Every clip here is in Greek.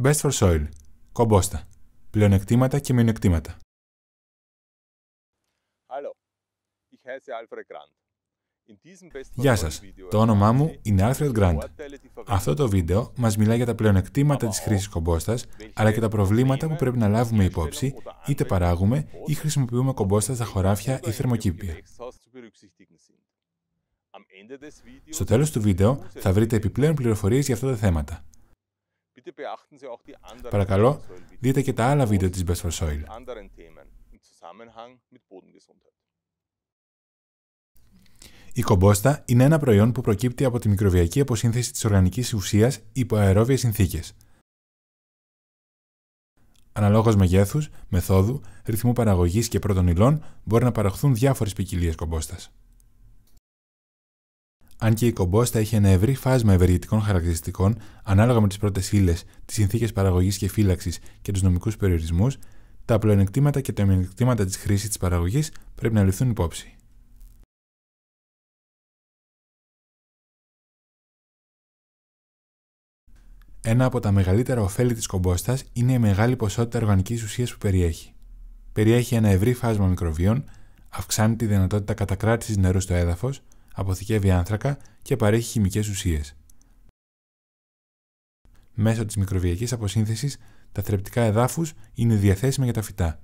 Best for soil. Κομπόστα. Πλεονεκτήματα και μειονεκτήματα. Γεια σας, το όνομά μου είναι Alfred Grant. Αυτό το βίντεο μας μιλά για τα πλεονεκτήματα της χρήσης κομπόστας, αλλά και τα προβλήματα που πρέπει να λάβουμε υπόψη, είτε παράγουμε ή χρησιμοποιούμε κομπόστα στα χωράφια ή θερμοκήπια. Στο τέλος του βίντεο θα βρείτε επιπλέον πληροφορίες για αυτά τα θέματα. Παρακαλώ, δείτε και τα άλλα βίντεο της Best for Soil. Η κομπόστα είναι ένα προϊόν που προκύπτει από τη μικροβιακή αποσύνθεση της οργανικής ουσίας υπό αερόβιες συνθήκες. Αναλόγως μεγέθους, μεθόδου, ρυθμού παραγωγής και πρώτων υλών μπορεί να παραχθούν διάφορες ποικιλίες κομπόστας αν και η κομπόστα έχει ένα ευρύ φάσμα ευεργετικών χαρακτηριστικών ανάλογα με τις πρώτες ύλες, τις συνθήκες παραγωγής και φύλαξης και τους νομικούς περιορισμούς, τα πλεονεκτήματα και τα μειονεκτήματα της χρήσης της παραγωγής πρέπει να ληφθούν υπόψη. Ένα από τα μεγαλύτερα ωφέλη της κομπόστα είναι η μεγάλη ποσότητα οργανικής ουσίας που περιέχει. Περιέχει ένα ευρύ φάσμα μικροβίων, αυξάνει τη δυνατότητα κατακράτησης νερού στο έδαφος, αποθηκεύει άνθρακα και παρέχει χημικές ουσίες. Μέσω της μικροβιακής αποσύνθεσης, τα θρεπτικά εδάφους είναι διαθέσιμα για τα φυτά.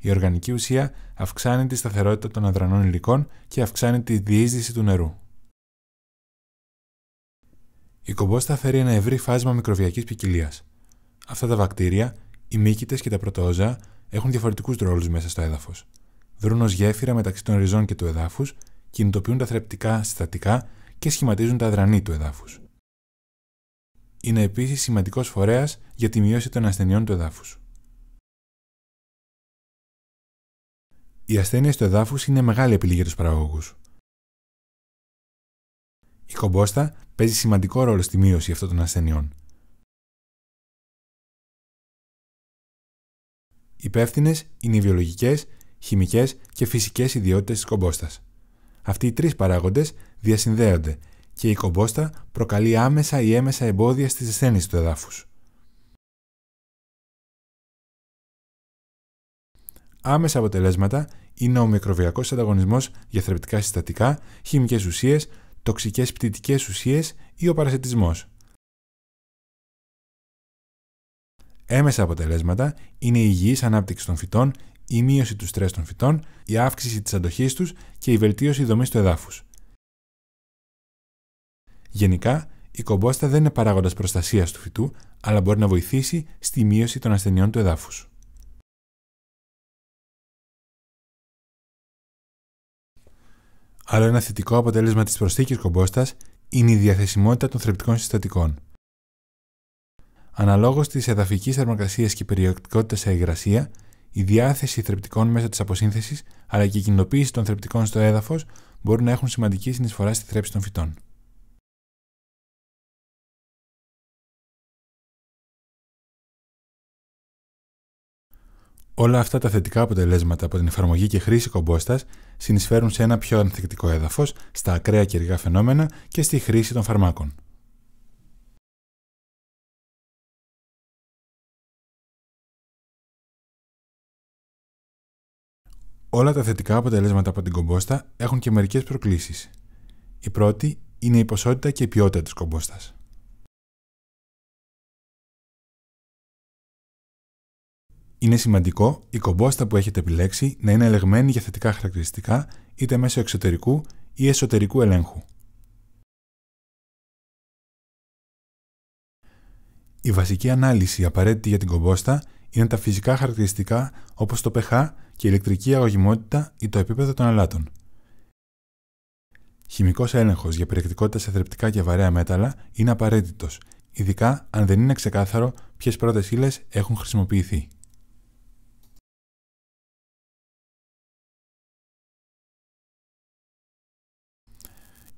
Η οργανική ουσία αυξάνει τη σταθερότητα των αδρανών υλικών και αυξάνει τη διείσδυση του νερού. Η κομπόστα φέρει ένα ευρύ φάσμα μικροβιακής ποικιλίας. Αυτά τα βακτήρια, οι μύκητες και τα πρωτόζα έχουν διαφορετικούς ρόλους μέσα στο έδαφος. Βρούν ως γέφυρα μεταξύ των ριζών και του εδάφους, κινητοποιούν τα θρεπτικά συστατικά και σχηματίζουν τα αδρανή του εδάφους. Είναι επίσης σημαντικός φορέας για τη μείωση των ασθενειών του εδάφους. Οι ασθένειες του εδάφους είναι μεγάλη επιλογή για τους παραγωγούς. Η κομπόστα παίζει σημαντικό ρόλο στη μείωση αυτών των ασθενειών. Υπεύθυνες είναι οι βιολογικές, χημικές και φυσικές ιδιότητες της κομπόστας. Αυτοί οι τρεις παράγοντες διασυνδέονται και η κομπόστα προκαλεί άμεσα ή έμεσα εμπόδια στη ζεσθένιση του εδάφους. Άμεσα αποτελέσματα είναι ο μικροβιακός ανταγωνισμός για θρεπτικά συστατικά, χημικές ουσίες, τοξικές πτυτικές ουσίες ή ο παρασιτισμός. Έμεσα αποτελέσματα είναι η υγιής ανάπτυξη των φυτών, η μείωση του στρες των φυτών, η αύξηση της αντοχής τους και η βελτίωση δομής του εδάφους. Γενικά, η κομπόστα δεν είναι παράγοντας προστασίας του φυτού, αλλά μπορεί να βοηθήσει στη μείωση των ασθενειών του εδάφους. Άλλο ένα θετικό αποτέλεσμα της προσθήκης κομπόστας είναι η διαθεσιμότητα των θρεπτικών συστατικών. Αναλόγως της εδαφικής θερμοκρασίας και περιοχτικότητα σε υγρασία, η διάθεση θρεπτικών μέσα της αποσύνθεσης αλλά και η κινητοποίηση των θρεπτικών στο έδαφος μπορούν να έχουν σημαντική συνεισφορά στη θρέψη των φυτών. Όλα αυτά τα θετικά αποτελέσματα από την εφαρμογή και χρήση κομπόστα συνεισφέρουν σε ένα πιο ανθεκτικό έδαφος, στα ακραία καιρικά φαινόμενα και στη χρήση των φαρμάκων. Όλα τα θετικά αποτελέσματα από την κομπόστα έχουν και μερικές προκλήσεις. Η πρώτη είναι η ποσότητα και η ποιότητα της κομπόστα. Είναι σημαντικό η κομπόστα που έχετε επιλέξει να είναι ελεγμένη για θετικά χαρακτηριστικά είτε μέσω εξωτερικού ή εσωτερικού ελέγχου. Η βασική ανάλυση απαραίτητη για την κομπόστα είναι τα φυσικά χαρακτηριστικά όπως το pH και η ηλεκτρική αγωγιμότητα ή το επίπεδο των αλάτων. Χημικός έλεγχος για περιεκτικότητα σε θρεπτικά και βαρέα μέταλλα είναι απαραίτητος, ειδικά αν δεν είναι ξεκάθαρο ποιες πρώτες ύλες έχουν χρησιμοποιηθεί.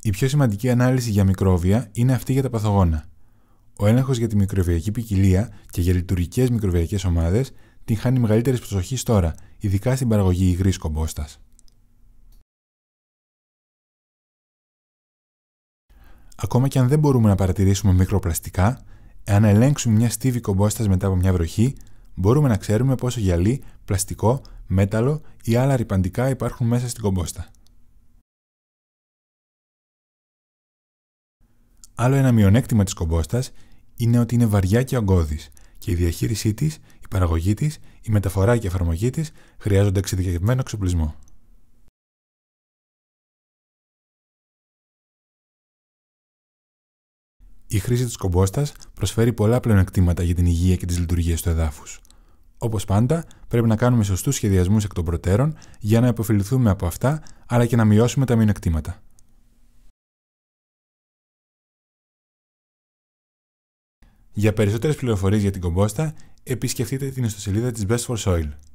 Η πιο σημαντική ανάλυση για μικρόβια είναι αυτή για τα παθογόνα. Ο έλεγχος για τη μικροβιακή ποικιλία και για λειτουργικές μικροβιακές ομάδες την χάνει μεγαλύτερης προσοχής τώρα, ειδικά στην παραγωγή υγρής κομπόστα. Ακόμα και αν δεν μπορούμε να παρατηρήσουμε μικροπλαστικά, εάν ελέγξουμε μια στίβη κομπόστα μετά από μια βροχή, μπορούμε να ξέρουμε πόσο γυαλί, πλαστικό, μέταλλο ή άλλα ρηπαντικά υπάρχουν μέσα στην κομπόστα. Άλλο ένα μειονέκτημα της κομπόστας είναι ότι είναι βαριά και ογκώδης και η διαχείρισή της, η παραγωγή της, η μεταφορά και η εφαρμογή της χρειάζονται εξειδικευμένο εξοπλισμό. Η χρήση της κομπόστας προσφέρει πολλά πλεονεκτήματα για την υγεία και τις λειτουργίες του εδάφους. Όπως πάντα, πρέπει να κάνουμε σωστούς σχεδιασμούς εκ των προτέρων για να υποφεληθούμε από αυτά αλλά και να μειώσουμε τα μειονεκτήματα. Για περισσότερες πληροφορίες για την κομπόστα, επισκεφτείτε την ιστοσελίδα της Best for Soil.